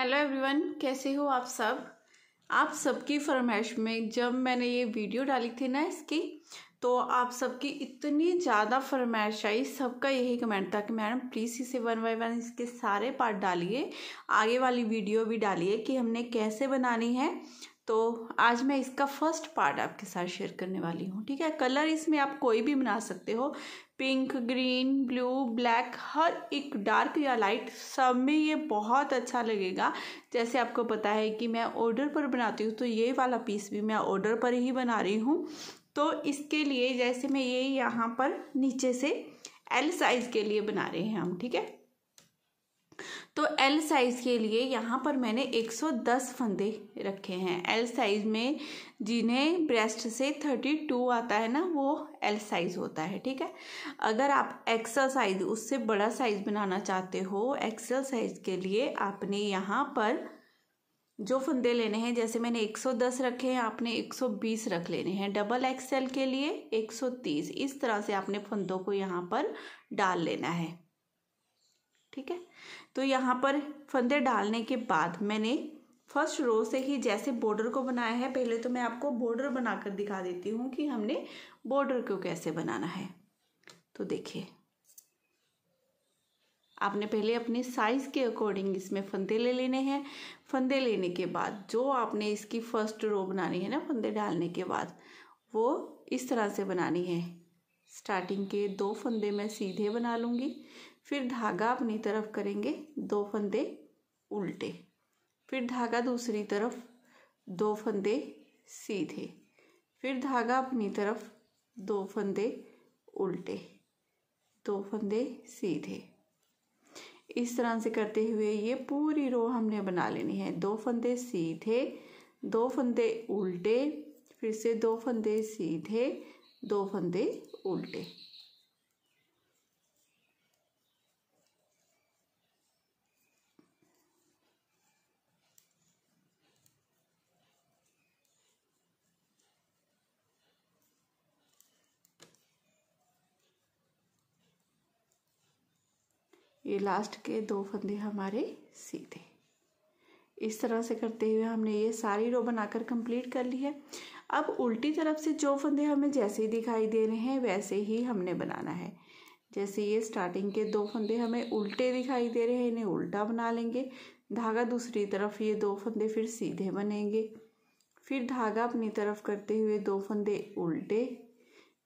hello everyone कैसे हो आप सब आप सबकी फरमाइश में जब मैंने ये वीडियो डाली थी ना इसकी तो आप सबकी इतनी ज़्यादा फरमाइश आई सबका यही कमेंट था कि मैडम प्लीज़ इसे वन बाई वन इसके सारे पार्ट डालिए आगे वाली वीडियो भी डालिए कि हमने कैसे बनानी है तो आज मैं इसका फर्स्ट पार्ट आपके साथ शेयर करने वाली हूँ ठीक है कलर इसमें आप कोई भी बना सकते हो पिंक ग्रीन ब्लू ब्लैक हर एक डार्क या लाइट सब में ये बहुत अच्छा लगेगा जैसे आपको पता है कि मैं ऑर्डर पर बनाती हूँ तो ये वाला पीस भी मैं ऑर्डर पर ही बना रही हूँ तो इसके लिए जैसे मैं ये यहाँ पर नीचे से एल साइज़ के लिए बना रहे हैं हम ठीक है तो एल साइज़ के लिए यहाँ पर मैंने 110 फंदे रखे हैं एल साइज़ में जिन्हें ब्रेस्ट से 32 आता है ना वो एल साइज़ होता है ठीक है अगर आप एक्सल साइज़ उससे बड़ा साइज़ बनाना चाहते हो एक्सल साइज़ के लिए आपने यहाँ पर जो फंदे लेने हैं जैसे मैंने 110 रखे हैं आपने 120 रख लेने हैं डबल एक्सएल के लिए 130 इस तरह से आपने फंदों को यहाँ पर डाल लेना है ठीक है तो यहाँ पर फंदे डालने के बाद मैंने फर्स्ट रो से ही जैसे बॉर्डर को बनाया है पहले तो मैं आपको बॉर्डर बनाकर दिखा देती हूँ कि हमने बॉर्डर को कैसे बनाना है तो देखिए आपने पहले अपने साइज़ के अकॉर्डिंग इसमें फंदे ले लेने हैं फंदे लेने के बाद जो आपने इसकी फर्स्ट रो बनानी है ना फंदे डालने के बाद वो इस तरह से बनानी है स्टार्टिंग के दो फंदे मैं सीधे बना लूँगी फिर धागा अपनी तरफ करेंगे दो फंदे उल्टे फिर धागा दूसरी तरफ दो फंदे सीधे फिर धागा अपनी तरफ दो फंदे उल्टे दो फंदे सीधे इस तरह से करते हुए ये पूरी रो हमने बना लेनी है दो फंदे सीधे दो फंदे उल्टे फिर से दो फंदे सीधे दो फंदे उल्टे ये लास्ट के दो फंदे हमारे सीधे इस तरह से करते हुए हमने ये सारी रो बनाकर कंप्लीट कर ली है अब उल्टी तरफ से जो फंदे हमें जैसे ही दिखाई दे रहे हैं वैसे ही हमने बनाना है जैसे ये स्टार्टिंग के दो फंदे हमें उल्टे दिखाई दे रहे हैं इन्हें उल्टा बना लेंगे धागा दूसरी तरफ ये दो फंदे फिर सीधे बनेंगे फिर धागा अपनी तरफ करते हुए दो फंदे उल्टे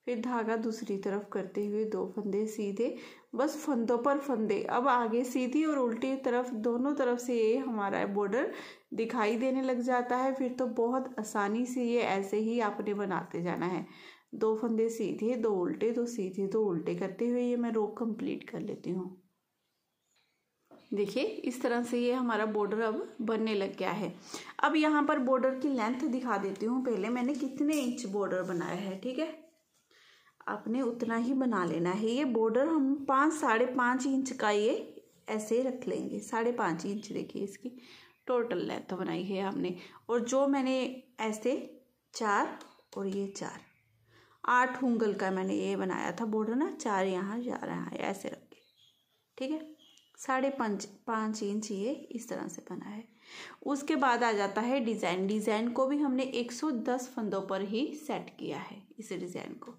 फिर धागा दूसरी तरफ करते हुए दो फंदे सीधे बस फंदों पर फंदे अब आगे सीधी और उल्टी तरफ दोनों तरफ से ये हमारा बॉर्डर दिखाई देने लग जाता है फिर तो बहुत आसानी से ये ऐसे ही आपने बनाते जाना है दो फंदे सीधे दो उल्टे दो तो सीधे दो तो उल्टे करते हुए ये मैं रो कंप्लीट कर लेती हूँ देखिए इस तरह से ये हमारा बॉर्डर अब बनने लग गया है अब यहाँ पर बॉर्डर की लेंथ दिखा देती हूँ पहले मैंने कितने इंच बॉर्डर बनाया है ठीक है आपने उतना ही बना लेना है ये बॉर्डर हम पाँच साढ़े पाँच इंच का ये ऐसे रख लेंगे साढ़े पाँच इंच देखिए इसकी टोटल लेंथ तो बनाई है हमने और जो मैंने ऐसे चार और ये चार आठ उंगल का मैंने ये बनाया था बॉर्डर ना चार यहाँ चार यहाँ ऐसे रख के ठीक है साढ़े पाँच पाँच इंच ये इस तरह से बना है उसके बाद आ जाता है डिज़ाइन डिज़ाइन को भी हमने 110 फंदों पर ही सेट किया है इस डिज़ाइन को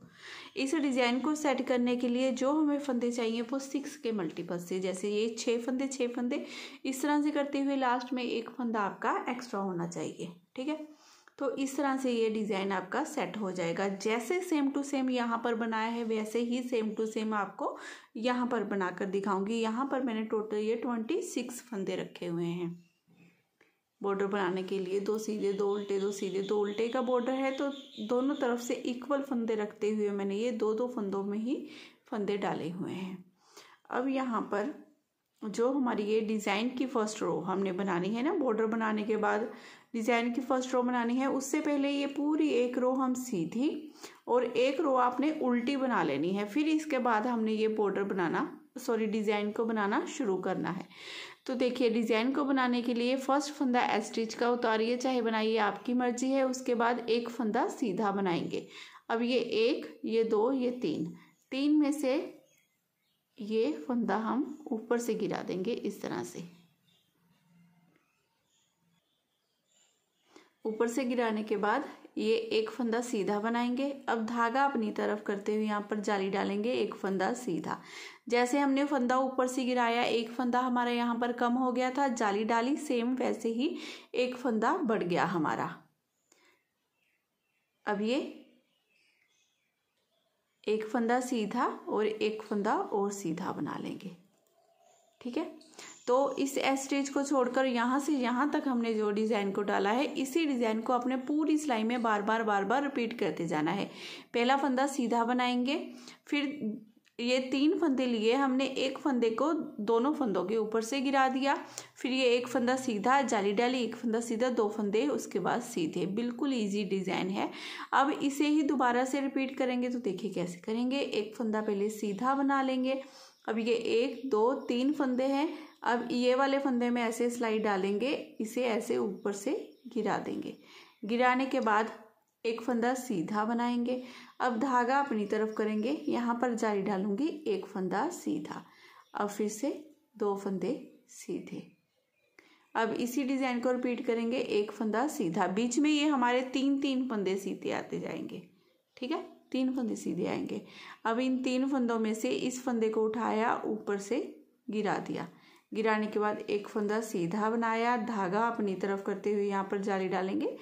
इस डिज़ाइन को सेट करने के लिए जो हमें फंदे चाहिए वो सिक्स के मल्टीपल से जैसे ये छः फंदे छः फंदे इस तरह से करते हुए लास्ट में एक फंदा आपका एक्स्ट्रा होना चाहिए ठीक है तो इस तरह से ये डिज़ाइन आपका सेट हो जाएगा जैसे सेम टू सेम यहाँ पर बनाया है वैसे ही सेम टू सेम आपको यहाँ पर बनाकर दिखाऊंगी यहाँ पर मैंने टोटल ये ट्वेंटी सिक्स फंदे रखे हुए हैं बॉर्डर बनाने के लिए दो सीधे दो उल्टे दो सीधे दो उल्टे का बॉर्डर है तो दोनों तरफ से इक्वल फंदे रखते हुए मैंने ये दो दो फंदों में ही फंदे डाले हुए हैं अब यहाँ पर जो हमारी ये डिज़ाइन की फर्स्ट रो हमने बनानी है ना बॉर्डर बनाने के बाद डिज़ाइन की फर्स्ट रो बनानी है उससे पहले ये पूरी एक रो हम सीधी और एक रो आपने उल्टी बना लेनी है फिर इसके बाद हमने ये बॉर्डर बनाना सॉरी डिज़ाइन को बनाना शुरू करना है तो देखिए डिज़ाइन को बनाने के लिए फर्स्ट फंदा स्टिच का उतारिए चाहे बनाइए आपकी मर्जी है उसके बाद एक फंदा सीधा बनाएंगे अब ये एक ये दो ये तीन तीन में से ये फंदा हम ऊपर से गिरा देंगे इस तरह से ऊपर से गिराने के बाद ये एक फंदा सीधा बनाएंगे अब धागा अपनी तरफ करते हुए यहाँ पर जाली डालेंगे एक फंदा सीधा जैसे हमने फंदा ऊपर से गिराया एक फंदा हमारा यहाँ पर कम हो गया था जाली डाली सेम वैसे ही एक फंदा बढ़ गया हमारा अब ये एक फंदा सीधा और एक फंदा और सीधा बना लेंगे ठीक है तो इस एस्टेज को छोड़कर यहाँ से यहाँ तक हमने जो डिज़ाइन को डाला है इसी डिज़ाइन को अपने पूरी सिलाई में बार बार बार बार रिपीट करते जाना है पहला फंदा सीधा बनाएंगे फिर ये तीन फंदे लिए हमने एक फंदे को दोनों फंदों के ऊपर से गिरा दिया फिर ये एक फंदा सीधा जाली डाली एक फंदा सीधा दो फंदे उसके बाद सीधे बिल्कुल इजी डिज़ाइन है अब इसे ही दोबारा से रिपीट करेंगे तो देखिए कैसे करेंगे एक फंदा पहले सीधा बना लेंगे अब ये एक दो तीन फंदे हैं अब ये वाले फंदे में ऐसे स्लाइड डालेंगे इसे ऐसे ऊपर से गिरा देंगे गिराने के बाद एक फंदा सीधा बनाएंगे अब धागा अपनी तरफ करेंगे यहाँ पर जारी डालूंगी एक फंदा सीधा अब फिर से दो फंदे सीधे अब इसी डिज़ाइन को रिपीट करेंगे एक फंदा सीधा बीच में ये हमारे तीन तीन फंदे सीधे आते जाएंगे ठीक है तीन फंदे सीधे आएंगे अब इन तीन फंदों में से इस फंदे को उठाया ऊपर से गिरा दिया गिराने के बाद एक फंदा सीधा बनाया धागा अपनी तरफ करते हुए यहाँ पर जाली डालेंगे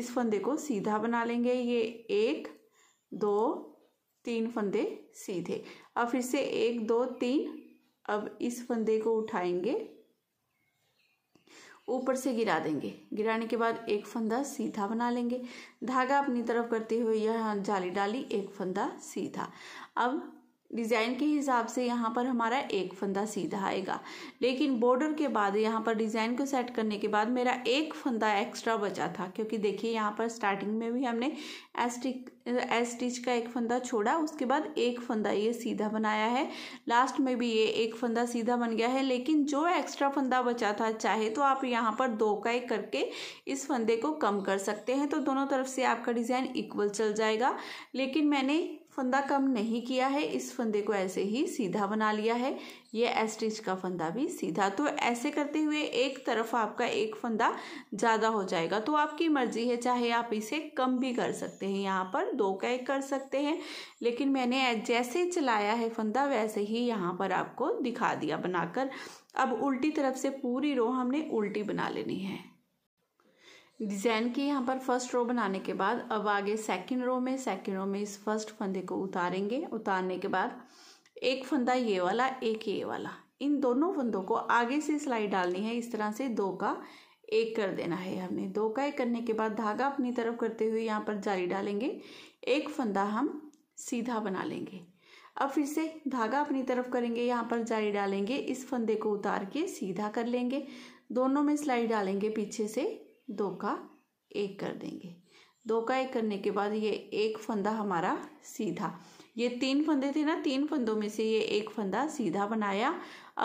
इस फंदे को सीधा बना लेंगे ये एक दो तीन फंदे सीधे अब फिर से एक दो तीन अब इस फंदे को उठाएंगे ऊपर से गिरा देंगे गिराने के बाद एक फंदा सीधा बना लेंगे धागा अपनी तरफ करते हुए यह जाली डाली एक फंदा सीधा अब डिज़ाइन के हिसाब से यहाँ पर हमारा एक फंदा सीधा आएगा लेकिन बॉर्डर के बाद यहाँ पर डिज़ाइन को सेट करने के बाद मेरा एक फंदा एक्स्ट्रा बचा था क्योंकि देखिए यहाँ पर स्टार्टिंग में भी हमने एस्टिक एस स्टिच का एक फंदा छोड़ा उसके बाद एक फंदा ये सीधा बनाया है लास्ट में भी ये एक फंदा सीधा बन गया है लेकिन जो एक्स्ट्रा फंदा बचा था चाहे तो आप यहाँ पर दो का एक करके इस फंदे को कम कर सकते हैं तो दोनों तरफ से आपका डिज़ाइन इक्वल चल जाएगा लेकिन मैंने फंदा कम नहीं किया है इस फंदे को ऐसे ही सीधा बना लिया है ये एस्टिच का फंदा भी सीधा तो ऐसे करते हुए एक तरफ आपका एक फंदा ज़्यादा हो जाएगा तो आपकी मर्जी है चाहे आप इसे कम भी कर सकते हैं यहाँ पर दो का एक कर सकते हैं लेकिन मैंने जैसे चलाया है फंदा वैसे ही यहाँ पर आपको दिखा दिया बनाकर अब उल्टी तरफ से पूरी रो हमने उल्टी बना लेनी है डिजाइन की यहाँ पर फर्स्ट रो बनाने के बाद अब आगे सेकंड रो में सेकंड रो में इस फर्स्ट फंदे को उतारेंगे उतारने के बाद एक फंदा ये वाला एक ये वाला इन दोनों फंदों को आगे से सिलाई डालनी है इस तरह से दो का एक कर देना है हमने दो का एक करने के बाद धागा अपनी तरफ करते हुए यहाँ पर जाली डालेंगे एक फंदा हम सीधा बना लेंगे अब फिर से धागा अपनी तरफ करेंगे यहाँ पर जाली डालेंगे इस फंदे को उतार के सीधा कर लेंगे दोनों में सिलाई डालेंगे पीछे से दो का एक कर देंगे दो का एक करने के बाद ये एक फंदा हमारा सीधा ये तीन फंदे थे ना तीन फंदों में से ये एक फंदा सीधा बनाया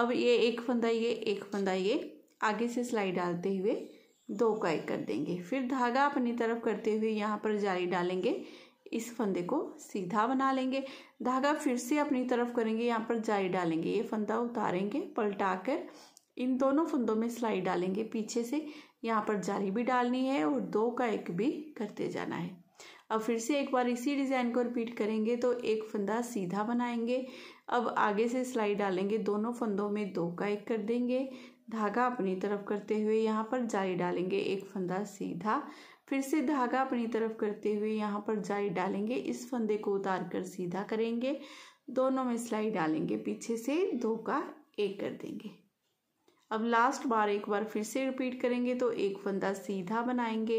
अब ये एक फंदा ये एक फंदा ये आगे से सिलाई डालते हुए दो का एक कर देंगे फिर धागा अपनी तरफ करते हुए यहाँ पर जाली डालेंगे इस फंदे को सीधा बना लेंगे धागा फिर से अपनी तरफ करेंगे यहाँ पर जाली डालेंगे ये फंदा उतारेंगे पलटा कर इन दोनों फंदों में सिलाई डालेंगे पीछे से यहाँ पर जाली भी डालनी है और दो का एक भी करते जाना है अब फिर से एक बार इसी डिज़ाइन को रिपीट करेंगे तो एक फंदा सीधा बनाएंगे अब आगे से सिलाई डालेंगे दोनों फंदों में दो का एक कर देंगे धागा अपनी तरफ करते हुए यहाँ पर जाली डालेंगे एक फंदा सीधा फिर से धागा अपनी तरफ करते हुए यहाँ पर जाली डालेंगे इस फंदे को उतार कर सीधा करेंगे दोनों में सिलाई डालेंगे पीछे से दो का एक कर देंगे अब लास्ट बार एक बार फिर से रिपीट करेंगे तो एक फंदा सीधा बनाएंगे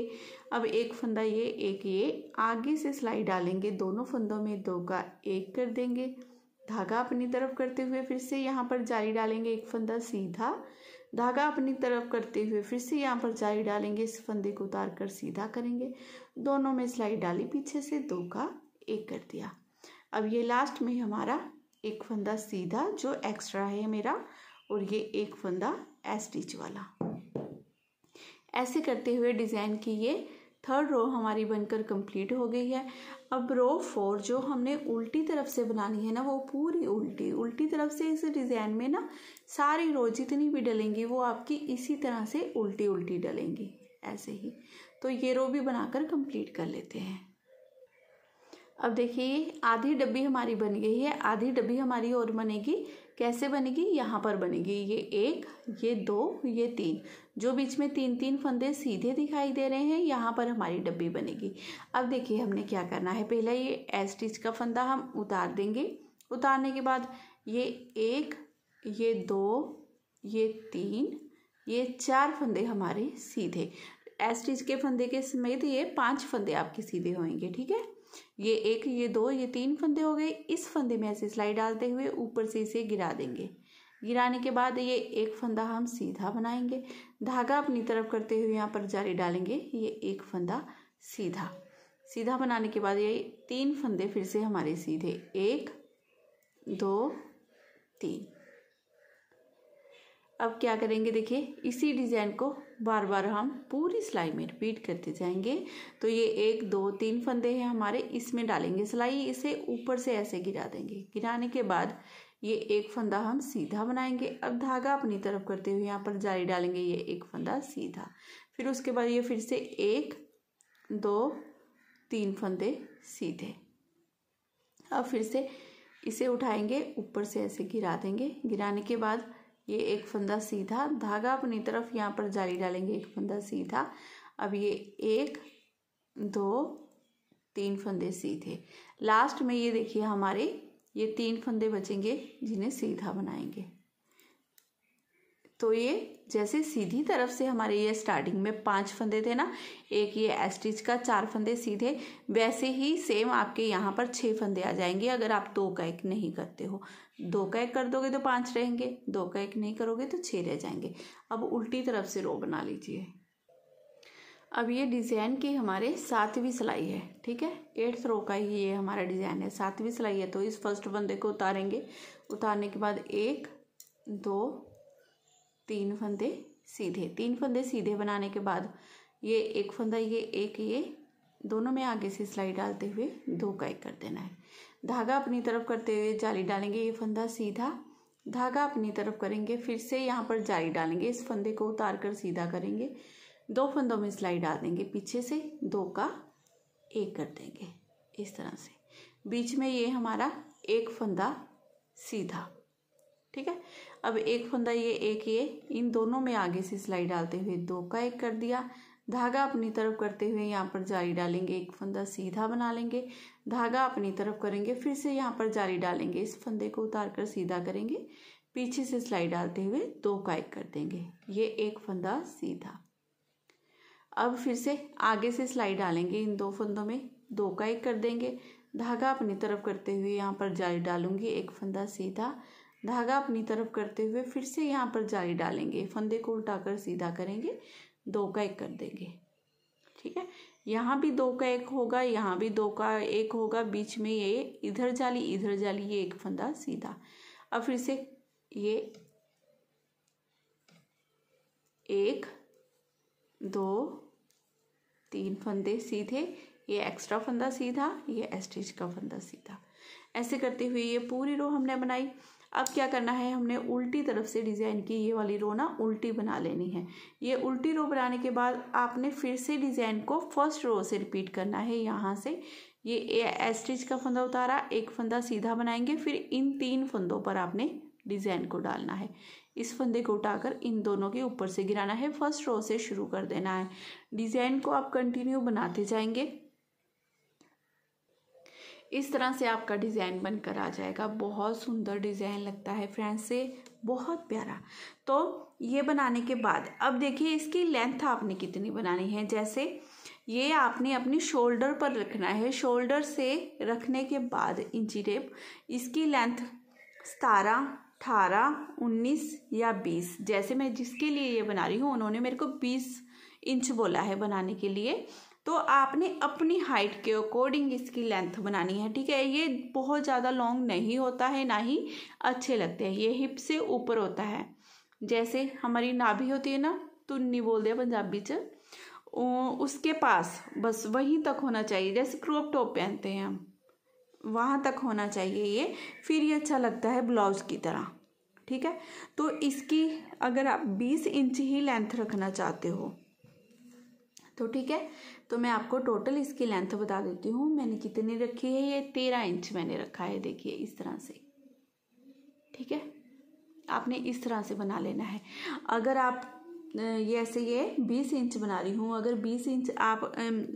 अब एक फंदा ये एक ये आगे से सिलाई डालेंगे दोनों फंदों में दो का एक कर देंगे धागा अपनी तरफ करते हुए फिर से यहाँ पर जाली डालेंगे एक फंदा सीधा धागा अपनी तरफ करते हुए फिर से यहाँ पर जाली डालेंगे इस फंदे को उतार कर सीधा करेंगे दोनों में सिलाई डाली पीछे से दो का एक कर दिया अब ये लास्ट में हमारा एक फंदा सीधा जो एक्स्ट्रा है मेरा और ये एक फंदा एस स्टिच वाला ऐसे करते हुए डिज़ाइन की ये थर्ड रो हमारी बनकर कंप्लीट हो गई है अब रो फोर जो हमने उल्टी तरफ से बनानी है ना वो पूरी उल्टी उल्टी तरफ से इस डिज़ाइन में ना सारी रो जितनी भी डलेंगी वो आपकी इसी तरह से उल्टी उल्टी डलेंगी ऐसे ही तो ये रो भी बनाकर कंप्लीट कर लेते हैं अब देखिए आधी डब्बी हमारी बन गई है आधी डब्बी हमारी और बनेगी कैसे बनेगी यहाँ पर बनेगी ये एक ये दो ये तीन जो बीच में तीन तीन फंदे सीधे दिखाई दे रहे हैं यहाँ पर हमारी डब्बी बनेगी अब देखिए हमने क्या करना है पहला ये एस स्टिच का फंदा हम उतार देंगे उतारने के बाद ये एक ये दो ये तीन ये चार फंदे हमारे सीधे एस स्टिच के फंदे के समेत ये पांच फंदे आपके सीधे होंगे ठीक है ये एक ये दो ये तीन फंदे हो गए इस फंदे में ऐसे सिलाई डालते हुए ऊपर से इसे गिरा देंगे गिराने के बाद ये एक फंदा हम सीधा बनाएंगे धागा अपनी तरफ करते हुए यहाँ पर जारी डालेंगे ये एक फंदा सीधा सीधा बनाने के बाद ये तीन फंदे फिर से हमारे सीधे एक दो तीन अब क्या करेंगे देखिए इसी डिज़ाइन को बार बार हम पूरी सिलाई में रिपीट करते जाएंगे तो ये एक दो तीन फंदे हैं हमारे इसमें डालेंगे सिलाई इसे ऊपर से ऐसे गिरा देंगे गिराने के बाद ये एक फंदा हम सीधा बनाएंगे अब धागा अपनी तरफ करते हुए यहाँ पर जारी डालेंगे ये एक फंदा सीधा फिर उसके बाद ये फिर से एक दो तीन फंदे सीधे अब फिर से इसे उठाएंगे ऊपर से ऐसे गिरा देंगे गिराने के बाद ये एक फंदा सीधा धागा अपनी तरफ यहाँ पर जाली डालेंगे एक फंदा सीधा अब ये एक दो तीन फंदे सीधे लास्ट में ये देखिए हमारे ये तीन फंदे बचेंगे जिन्हें सीधा बनाएंगे तो ये जैसे सीधी तरफ से हमारे ये स्टार्टिंग में पांच फंदे थे ना एक ये एस्टिच का चार फंदे सीधे वैसे ही सेम आपके यहाँ पर छः फंदे आ जाएंगे अगर आप दो का एक नहीं करते हो दो का एक कर दोगे तो पांच रहेंगे दो का एक नहीं करोगे तो छः रह जाएंगे अब उल्टी तरफ से रो बना लीजिए अब ये डिज़ाइन की हमारे सातवीं सिलाई है ठीक है एट्थ रो का ही ये हमारा डिज़ाइन है सातवीं सिलाई है तो इस फर्स्ट बंदे को उतारेंगे उतारने के बाद एक दो तीन फंदे सीधे तीन फंदे सीधे बनाने के बाद ये एक फंदा ये एक ये दोनों में आगे से सिलाई डालते हुए दो का एक कर देना है धागा अपनी तरफ करते हुए जाली डालेंगे ये फंदा सीधा धागा अपनी तरफ करेंगे फिर से यहाँ पर जाली डालेंगे इस फंदे को उतार कर सीधा करेंगे दो फंदों में सिलाई डाल देंगे पीछे से दो का एक कर देंगे इस तरह से बीच में ये हमारा एक फंदा सीधा ठीक है अब एक फंदा ये एक ये इन दोनों में आगे से सिलाई डालते हुए दो का एक कर दिया धागा अपनी तरफ करते हुए यहाँ पर जारी डालेंगे एक फंदा सीधा बना लेंगे धागा अपनी तरफ करेंगे फिर से यहाँ पर जारी डालेंगे इस फंदे को उतार कर सीधा करेंगे पीछे से सिलाई डालते हुए दो का एक कर देंगे ये एक फंदा सीधा अब फिर से आगे से सिलाई डालेंगे इन दो फंदों में दो का एक कर देंगे धागा अपनी तरफ करते हुए यहाँ पर जारी डालूंगी एक फंदा सीधा धागा अपनी तरफ करते हुए फिर से यहाँ पर जाली डालेंगे फंदे को उठाकर सीधा करेंगे दो का एक कर देंगे ठीक है यहाँ भी दो का एक होगा यहाँ भी दो का एक होगा बीच में ये इधर जाली इधर जाली ये एक फंदा सीधा अब फिर से ये एक दो तीन फंदे सीधे ये एक्स्ट्रा फंदा सीधा ये एस्टिच का फंदा सीधा ऐसे करते हुए ये पूरी रो हमने बनाई अब क्या करना है हमने उल्टी तरफ से डिज़ाइन की ये वाली रो ना उल्टी बना लेनी है ये उल्टी रो बनाने के बाद आपने फिर से डिज़ाइन को फर्स्ट रो से रिपीट करना है यहाँ से ये एस्टिच का फंदा उतारा एक फंदा सीधा बनाएंगे फिर इन तीन फंदों पर आपने डिज़ाइन को डालना है इस फंदे को उठाकर इन दोनों के ऊपर से गिराना है फर्स्ट रो से शुरू कर देना है डिज़ाइन को आप कंटिन्यू बनाते जाएंगे इस तरह से आपका डिज़ाइन बनकर आ जाएगा बहुत सुंदर डिज़ाइन लगता है फ्रेंड्स से बहुत प्यारा तो ये बनाने के बाद अब देखिए इसकी लेंथ आपने कितनी बनानी है जैसे ये आपने अपनी शोल्डर पर रखना है शोल्डर से रखने के बाद इंची टेप इसकी लेंथ सतारह अठारह उन्नीस या बीस जैसे मैं जिसके लिए ये बना रही हूँ उन्होंने मेरे को बीस इंच बोला है बनाने के लिए तो आपने अपनी हाइट के अकॉर्डिंग इसकी लेंथ बनानी है ठीक है ये बहुत ज़्यादा लॉन्ग नहीं होता है ना ही अच्छे लगते हैं ये हिप से ऊपर होता है जैसे हमारी नाभी होती है ना तुन्नी तो बोल दे पंजाबी च उसके पास बस वहीं तक होना चाहिए जैसे क्रॉप टॉप पहनते हैं हम वहाँ तक होना चाहिए ये फिर ये अच्छा लगता है ब्लाउज की तरह ठीक है तो इसकी अगर आप 20 इंच ही लेंथ रखना चाहते हो तो ठीक है तो मैं आपको टोटल इसकी लेंथ बता देती हूँ मैंने कितनी रखी है ये तेरह इंच मैंने रखा है देखिए इस तरह से ठीक है आपने इस तरह से बना लेना है अगर आप ये ऐसे ये बीस इंच बना रही हूँ अगर बीस इंच आप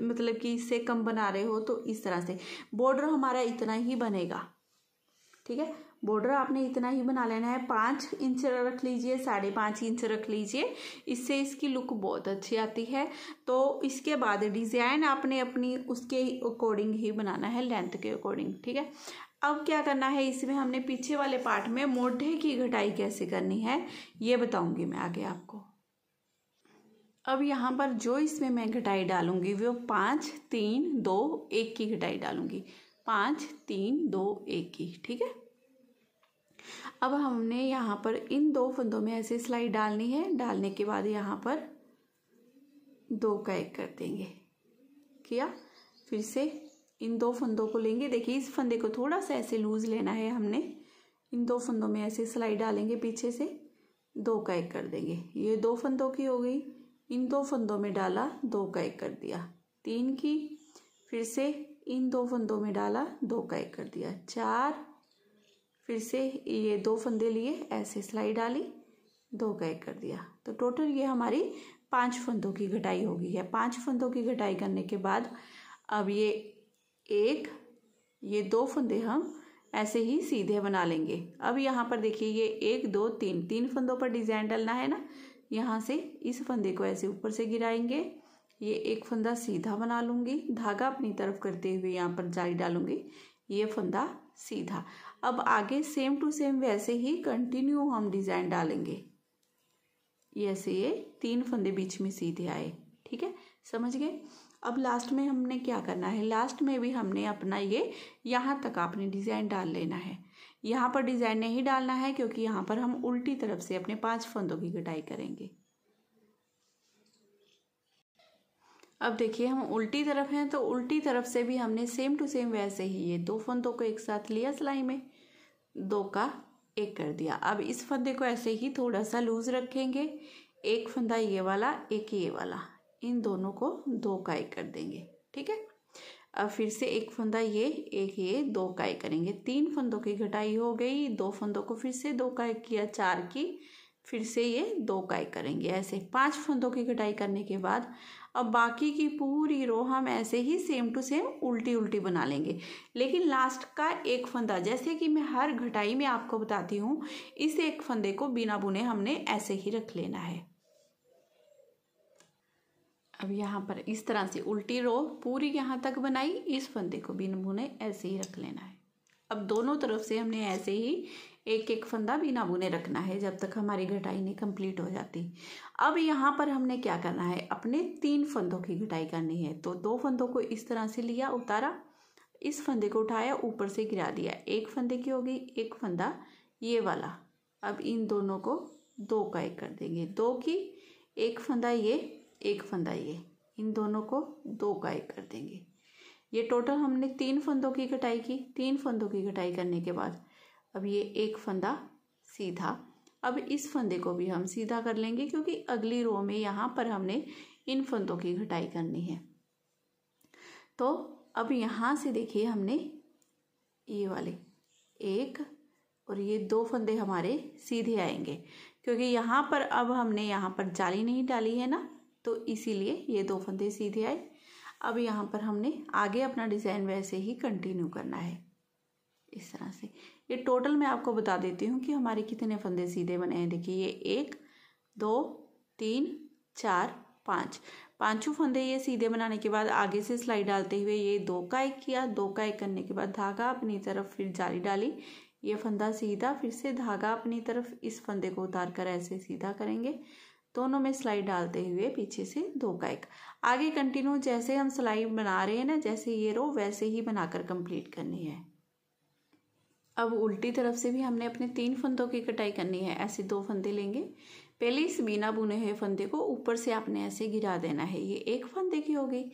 मतलब कि इससे कम बना रहे हो तो इस तरह से बॉर्डर हमारा इतना ही बनेगा ठीक है बॉर्डर आपने इतना ही बना लेना है पाँच इंच रख लीजिए साढ़े पाँच इंच रख लीजिए इससे इसकी लुक बहुत अच्छी आती है तो इसके बाद डिज़ाइन आपने अपनी उसके अकॉर्डिंग ही बनाना है लेंथ के अकॉर्डिंग ठीक है अब क्या करना है इसमें हमने पीछे वाले पार्ट में मोढ़े की घटाई कैसे करनी है ये बताऊँगी मैं आगे आपको अब यहाँ पर जो इसमें मैं घटाई डालूँगी वो पाँच तीन दो एक की घटाई डालूँगी पाँच तीन दो एक की ठीक है अब हमने यहाँ पर इन दो फंदों में ऐसे सिलाई डालनी है डालने के बाद यहाँ पर दो का एक कर देंगे किया फिर से इन दो फंदों को लेंगे देखिए इस फंदे को थोड़ा सा ऐसे लूज लेना है हमने इन दो फंदों में ऐसे सिलाई डालेंगे पीछे से दो का एक कर देंगे ये दो फंदों की हो गई इन दो फंदों में डाला दो का एक कर दिया तीन की फिर से इन दो फंदों में डाला दो का एक कर दिया चार फिर से ये दो फंदे लिए ऐसे सिलाई डाली दो गए कर दिया तो टोटल ये हमारी पांच फंदों की घटाई हो गई है पांच फंदों की घटाई करने के बाद अब ये एक ये दो फंदे हम ऐसे ही सीधे बना लेंगे अब यहाँ पर देखिए ये एक दो तीन तीन फंदों पर डिज़ाइन डालना है ना यहाँ से इस फंदे को ऐसे ऊपर से गिराएंगे ये एक फंदा सीधा बना लूँगी धागा अपनी तरफ करते हुए यहाँ पर जाली डालूँगी ये फंदा सीधा अब आगे सेम टू सेम वैसे ही कंटिन्यू हम डिज़ाइन डालेंगे ऐसे ये तीन फंदे बीच में सीधे आए ठीक है समझ गए अब लास्ट में हमने क्या करना है लास्ट में भी हमने अपना ये यहाँ तक आपने डिज़ाइन डाल लेना है यहाँ पर डिज़ाइन नहीं डालना है क्योंकि यहाँ पर हम उल्टी तरफ से अपने पांच फंदों की कटाई करेंगे अब देखिए हम उल्टी तरफ हैं तो उल्टी तरफ से भी हमने सेम टू सेम वैसे ही ये दो फंदों को एक साथ लिया सिलाई में दो का एक कर दिया अब इस फंदे को ऐसे ही थोड़ा सा लूज़ रखेंगे एक फंदा ये वाला एक ये वाला इन दोनों को दो का एक कर देंगे ठीक है अब फिर से एक फंदा ये एक ये दो का एक करेंगे तीन फंदों की घटाई हो गई दो फंदों को फिर से दो का एक किया चार की फिर से ये दो का एक करेंगे ऐसे पांच फंदों की घटाई करने के बाद अब बाकी की पूरी रो हम ऐसे ही सेम टू सेम उल्टी उल्टी बना लेंगे लेकिन लास्ट का एक फंदा जैसे कि मैं हर घटाई में आपको बताती हूँ इस एक फंदे को बिना बुने हमने ऐसे ही रख लेना है अब यहाँ पर इस तरह से उल्टी रो पूरी यहाँ तक बनाई इस फंदे को बिना बुने ऐसे ही रख लेना है अब दोनों तरफ से हमने ऐसे ही एक एक फंदा बिना बुने रखना है जब तक हमारी घटाई नहीं कंप्लीट हो जाती अब यहाँ पर हमने क्या करना है अपने तीन फंदों की घटाई करनी है तो दो फंदों को इस तरह से लिया उतारा इस फंदे को उठाया ऊपर से गिरा दिया एक फंदे की होगी एक फंदा ये वाला अब इन दोनों को दो का एक कर देंगे दो की एक फंदा ये एक फंदा ये इन दोनों को दो का एक कर देंगे ये टोटल हमने तीन फंदों की कटाई की तीन फंदों की कटाई करने के बाद अब ये एक फंदा सीधा अब इस फंदे को भी हम सीधा कर लेंगे क्योंकि अगली रो में यहाँ पर हमने इन फंदों की घटाई करनी है तो अब यहाँ से देखिए हमने ये वाले एक और ये दो फंदे हमारे सीधे आएंगे क्योंकि यहाँ पर अब हमने यहाँ पर जाली नहीं डाली है ना तो इसीलिए ये दो फंदे सीधे आए अब यहाँ पर हमने आगे अपना डिज़ाइन वैसे ही कंटिन्यू करना है इस तरह से ये टोटल मैं आपको बता देती हूँ कि हमारे कितने फंदे सीधे बने हैं देखिए ये एक दो तीन चार पाँच पांचों फंदे ये सीधे बनाने के बाद आगे से सिलाई डालते हुए ये दो का एक किया दो का एक करने के बाद धागा अपनी तरफ फिर जाली डाली ये फंदा सीधा फिर से धागा अपनी तरफ इस फंदे को उतार कर ऐसे सीधा करेंगे दोनों में सिलाई डालते हुए पीछे से दो का एक आगे कंटिन्यू जैसे हम सिलाई बना रहे हैं ना जैसे ये रो वैसे ही बनाकर कंप्लीट करनी है अब उल्टी तरफ से भी हमने अपने तीन फंदों की कटाई करनी है ऐसे दो फंदे लेंगे पहले इस बिना बुने हुए फंदे को ऊपर से आपने ऐसे गिरा देना है ये एक फंदे की होगी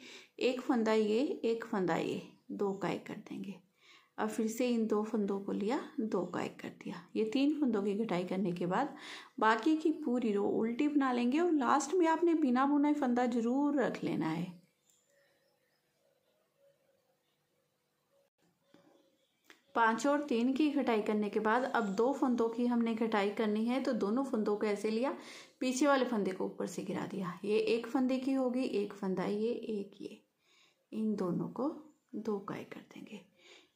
एक फंदा ये एक फंदा ये दो का एक कर देंगे अब फिर से इन दो फंदों को लिया दो का एक कर दिया ये तीन फंदों की कटाई करने के बाद बाकी की पूरी रो उल्टी बना लेंगे और लास्ट में आपने बिना बुना फंदा ज़रूर रख लेना है पाँच और तीन की घटाई करने के बाद अब दो फंदों की हमने घटाई करनी है तो दोनों फंदों को ऐसे लिया पीछे वाले फंदे को ऊपर से गिरा दिया ये एक फंदे की होगी एक फंदा ये एक ये इन दोनों को दो काय कर देंगे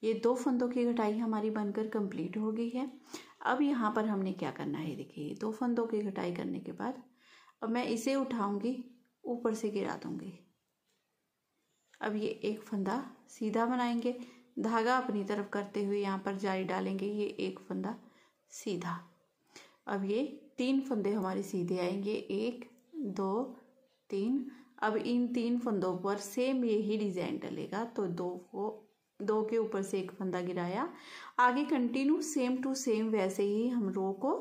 ये दो फंदों की घटाई हमारी बनकर कंप्लीट हो गई है अब यहाँ पर हमने क्या करना है देखिए दो फंदों की घटाई करने के बाद अब मैं इसे उठाऊंगी ऊपर से गिरा दूंगी अब ये एक फंदा सीधा बनाएंगे धागा अपनी तरफ करते हुए यहाँ पर जारी डालेंगे ये एक फंदा सीधा अब ये तीन फंदे हमारे सीधे आएंगे एक दो तीन अब इन तीन फंदों पर सेम यही डिज़ाइन डलेगा तो दो को दो के ऊपर से एक फंदा गिराया आगे कंटिन्यू सेम टू सेम वैसे ही हम रो को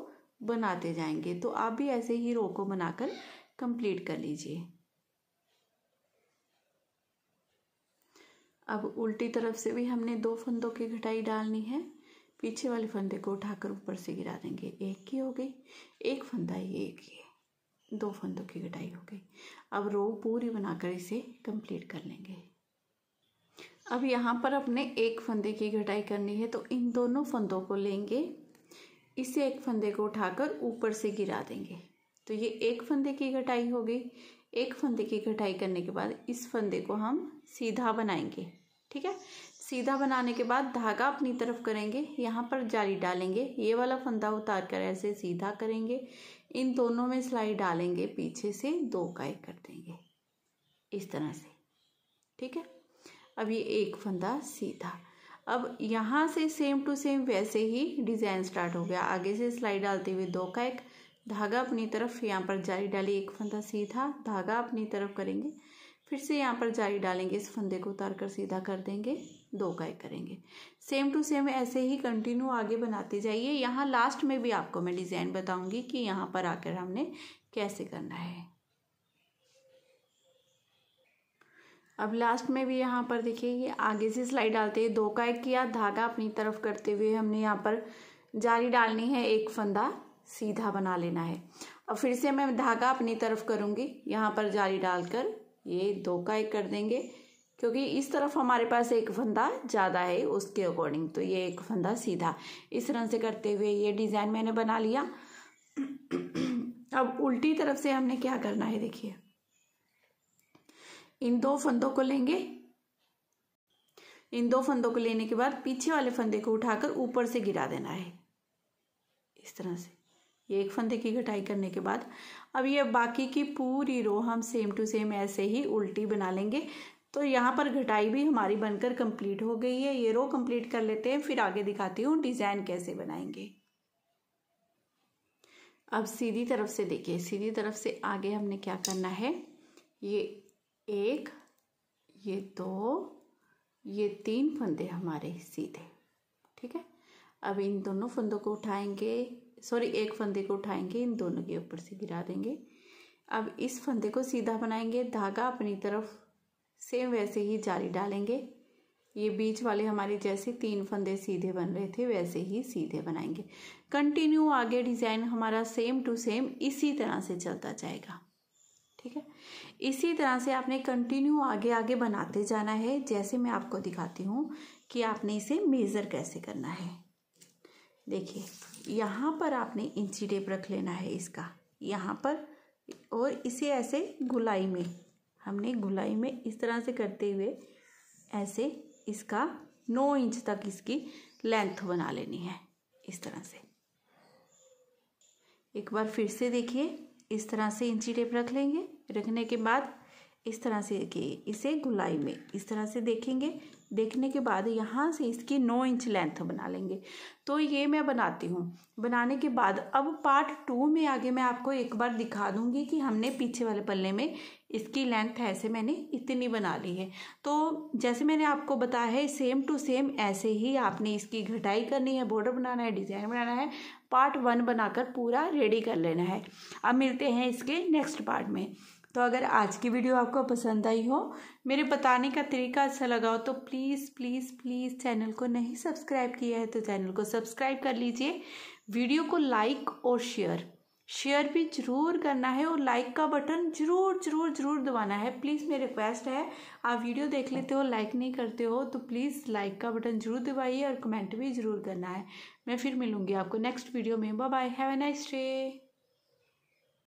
बनाते जाएंगे तो आप भी ऐसे ही रो को बनाकर कंप्लीट कर लीजिए अब उल्टी तरफ से भी हमने दो फंदों की घटाई डालनी है पीछे वाले फंदे को उठाकर ऊपर से गिरा देंगे एक की हो गई एक फंदा ये एक है दो फंदों की घटाई हो गई अब रो पूरी बनाकर इसे कंप्लीट कर लेंगे अब यहाँ पर अपने एक फंदे की घटाई करनी है तो इन दोनों फंदों को लेंगे इसे एक फंदे को उठाकर ऊपर से गिरा देंगे तो ये एक फंदे की घटाई हो गई एक फंदे की घटाई करने के बाद इस फंदे को हम सीधा बनाएंगे ठीक है सीधा बनाने के बाद धागा अपनी तरफ करेंगे यहाँ पर जाली डालेंगे ये वाला फंदा उतार कर ऐसे सीधा करेंगे इन दोनों में सिलाई डालेंगे पीछे से दो का एक कर देंगे इस तरह से ठीक है अब ये एक फंदा सीधा अब यहाँ से सेम टू सेम वैसे ही डिज़ाइन स्टार्ट हो गया आगे से सिलाई डालते हुए दो का एक धागा अपनी तरफ यहाँ पर जाली डाली एक फंदा सीधा धागा अपनी तरफ करेंगे फिर से यहाँ पर जाली डालेंगे इस फंदे को उतार कर सीधा कर देंगे दो काय करेंगे सेम टू सेम ऐसे ही कंटिन्यू आगे बनाते जाइए यहाँ लास्ट में भी आपको मैं डिज़ाइन बताऊंगी कि यहाँ पर आकर हमने कैसे करना है अब लास्ट में भी यहाँ पर देखिए ये आगे से सिलाई डालते हैं दो का एक किया धागा अपनी तरफ करते हुए हमने यहाँ पर जाली डालनी है एक फंदा सीधा बना लेना है अब फिर से मैं धागा अपनी तरफ करूँगी यहाँ पर जाली डालकर ये धोखा ही कर देंगे क्योंकि इस तरफ हमारे पास एक फंदा ज़्यादा है उसके अकॉर्डिंग तो ये एक फंदा सीधा इस तरह से करते हुए ये डिज़ाइन मैंने बना लिया अब उल्टी तरफ से हमने क्या करना है देखिए इन दो फंदों को लेंगे इन दो फंदों को लेने के बाद पीछे वाले फंदे को उठाकर ऊपर से गिरा देना है इस तरह से ये एक फंदे की घटाई करने के बाद अब ये बाकी की पूरी रो हम सेम टू सेम ऐसे ही उल्टी बना लेंगे तो यहाँ पर घटाई भी हमारी बनकर कंप्लीट हो गई है ये रो कंप्लीट कर लेते हैं फिर आगे दिखाती हूँ डिज़ाइन कैसे बनाएंगे अब सीधी तरफ से देखिए सीधी तरफ से आगे हमने क्या करना है ये एक ये दो ये तीन फंदे हमारे सीधे ठीक है अब इन दोनों फंदों को उठाएंगे सॉरी एक फंदे को उठाएंगे इन दोनों के ऊपर से गिरा देंगे अब इस फंदे को सीधा बनाएंगे धागा अपनी तरफ सेम वैसे ही जारी डालेंगे ये बीच वाले हमारे जैसे तीन फंदे सीधे बन रहे थे वैसे ही सीधे बनाएंगे कंटिन्यू आगे डिज़ाइन हमारा सेम टू सेम इसी तरह से चलता जाएगा ठीक है इसी तरह से आपने कंटिन्यू आगे आगे बनाते जाना है जैसे मैं आपको दिखाती हूँ कि आपने इसे मेज़र कैसे करना है देखिए यहाँ पर आपने इंची टेप रख लेना है इसका यहाँ पर और इसे ऐसे गुलाई में हमने गुलाई में इस तरह से करते हुए ऐसे इसका नौ इंच तक इसकी लेंथ बना लेनी है इस तरह से एक बार फिर से देखिए इस तरह से इंची टेप रख लेंगे रखने के बाद इस तरह से देखिए इसे गुलाई में इस तरह से देखेंगे देखने के बाद यहाँ से इसकी नौ इंच लेंथ बना लेंगे तो ये मैं बनाती हूँ बनाने के बाद अब पार्ट टू में आगे मैं आपको एक बार दिखा दूँगी कि हमने पीछे वाले पल्ले में इसकी लेंथ ऐसे मैंने इतनी बना ली है तो जैसे मैंने आपको बताया है सेम टू सेम ऐसे ही आपने इसकी घटाई करनी है बॉर्डर बनाना है डिज़ाइन बनाना है पार्ट वन बनाकर पूरा रेडी कर लेना है अब मिलते हैं इसके नेक्स्ट पार्ट में तो अगर आज की वीडियो आपको पसंद आई हो मेरे बताने का तरीका अच्छा लगा हो तो प्लीज़ प्लीज़ प्लीज़ चैनल को नहीं सब्सक्राइब किया है तो चैनल को सब्सक्राइब कर लीजिए वीडियो को लाइक और शेयर शेयर भी ज़रूर करना है और लाइक का बटन ज़रूर ज़रूर ज़रूर दबाना है प्लीज़ मेरी रिक्वेस्ट है आप वीडियो देख लेते हो लाइक नहीं करते हो तो प्लीज़ लाइक का बटन ज़रूर दबाइए और कमेंट भी ज़रूर करना है मैं फिर मिलूँगी आपको नेक्स्ट वीडियो में bye bye have a nice day